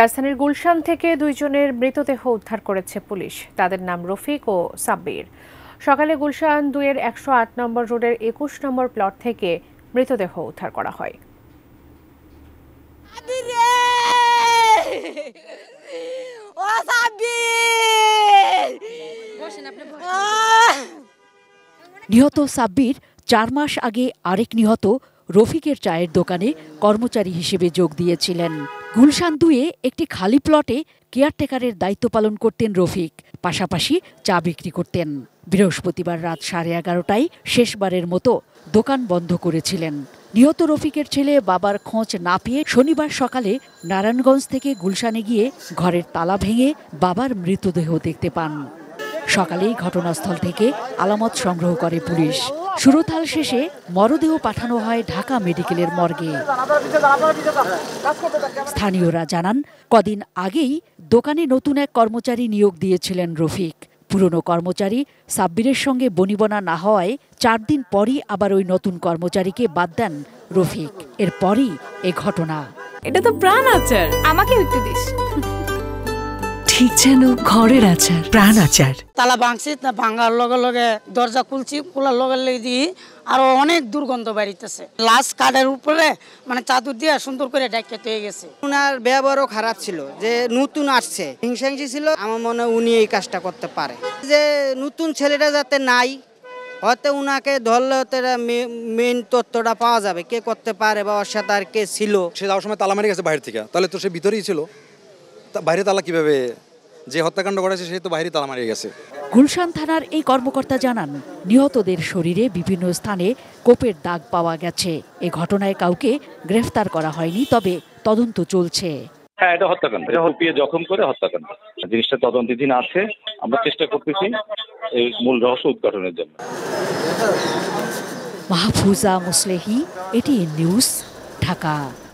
রাজধানীর গুলশান থেকে দুইজনের মৃতদেহ উদ্ধার করেছে পুলিশ তাদের নাম রফিক ও সাব্বির সকালে গুলশান দুইয়ের একশো আট নম্বর রোডের একুশ নম্বর প্লট থেকে মৃতদেহ উদ্ধার করা হয় নিহত সাব্বির চার মাস আগে আরেক নিহত রফিকের চায়ের দোকানে কর্মচারী হিসেবে যোগ দিয়েছিলেন গুলশান দুয়ে একটি খালি প্লটে কেয়ারটেকারের দায়িত্ব পালন করতেন রফিক পাশাপাশি চা বিক্রি করতেন বৃহস্পতিবার রাত সাড়ে এগারোটায় শেষবারের মতো দোকান বন্ধ করেছিলেন নিহত রফিকের ছেলে বাবার খোঁজ না পেয়ে শনিবার সকালে নারায়ণগঞ্জ থেকে গুলশানে গিয়ে ঘরের তালা ভেঙে বাবার মৃতদেহ দেখতে পান সকালেই ঘটনাস্থল থেকে আলামত সংগ্রহ করে পুলিশ সুরতাল শেষে মরদেহ পাঠানো হয় ঢাকা মেডিকেলের মর্গে স্থানীয়রা জানান কদিন আগেই দোকানে নতুন এক কর্মচারী নিয়োগ দিয়েছিলেন রফিক পুরনো কর্মচারী সাব্বিরের সঙ্গে বনিবনা না হওয়ায় চার দিন পরই আবার ওই নতুন কর্মচারীকে বাদ দেন রফিক এরপরই এ ঘটনা এটা তো প্রাণ আচার আমাকে একটু দিস ঠিক যেন ঘরের আচার প্রাণ আচার তালা ভাঙছি তা ভাঙার লগে লগে দরজা খুলছি খোলার লগে লগে দিয়ে আরো অনেক দুর্গন্ধ বাড়িতেছে লাস্ট কাঠের উপরে মানে চাদর দিয়ে সুন্দর করে ডাকে হয়ে গেছে উনার ব্যবহারও খারাপ ছিল যে নতুন আসছে হিংসাহিংসি ছিল আমার মনে হয় উনি এই কাজটা করতে পারে যে নতুন ছেলেটা যাতে নাই হয়তো উনাকে ধরলে মেন তত্ত্বটা পাওয়া যাবে কে করতে পারে বা ওর সাথে আর কে ছিল সে যাওয়ার সময় তালা মারি গেছে বাইরে থেকে তাহলে তো সে ভিতরেই ছিল বাইরে তালা কিভাবে যে হত্যাকাণ্ড ঘটেছে সে তো বাইরে তালা মারিয়ে গেছে গুলশান থানার এই কর্মকর্তা জানান নিহতদের শরীরে বিভিন্ন স্থানে কোপের দাগ পাওয়া গেছে এ ঘটনায় কাউকে গ্রেফতার করা হয়নি তবে তদন্ত চলছে হ্যাঁ এটা হত্যাকাণ্ড এটা হুপিয়ে জখম করে হত্যাকাণ্ড জিনিসটা তদন্তাধীন আছে আমরা চেষ্টা করতেছি এই মূল রহস্য উদ্ঘাটনের জন্য মাহফুজা মুসলেহি এটিএন নিউজ ঢাকা